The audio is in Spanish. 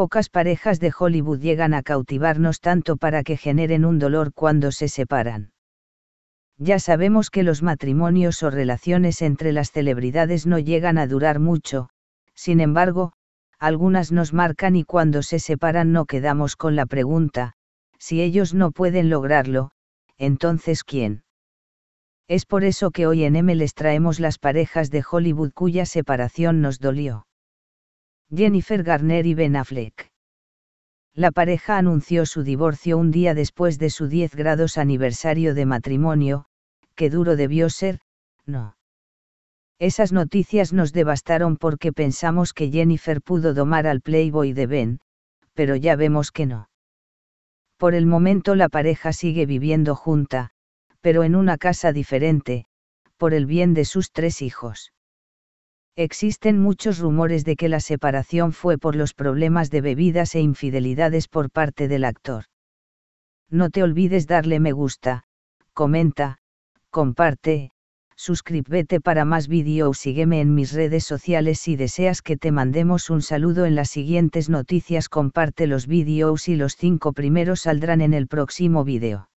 pocas parejas de Hollywood llegan a cautivarnos tanto para que generen un dolor cuando se separan. Ya sabemos que los matrimonios o relaciones entre las celebridades no llegan a durar mucho, sin embargo, algunas nos marcan y cuando se separan no quedamos con la pregunta, si ellos no pueden lograrlo, entonces ¿quién? Es por eso que hoy en M les traemos las parejas de Hollywood cuya separación nos dolió. Jennifer Garner y Ben Affleck. La pareja anunció su divorcio un día después de su 10 grados aniversario de matrimonio, que duro debió ser, no. Esas noticias nos devastaron porque pensamos que Jennifer pudo domar al Playboy de Ben, pero ya vemos que no. Por el momento la pareja sigue viviendo junta, pero en una casa diferente, por el bien de sus tres hijos. Existen muchos rumores de que la separación fue por los problemas de bebidas e infidelidades por parte del actor. No te olvides darle me gusta, comenta, comparte, suscríbete para más vídeos y sígueme en mis redes sociales si deseas que te mandemos un saludo en las siguientes noticias comparte los vídeos y los cinco primeros saldrán en el próximo vídeo.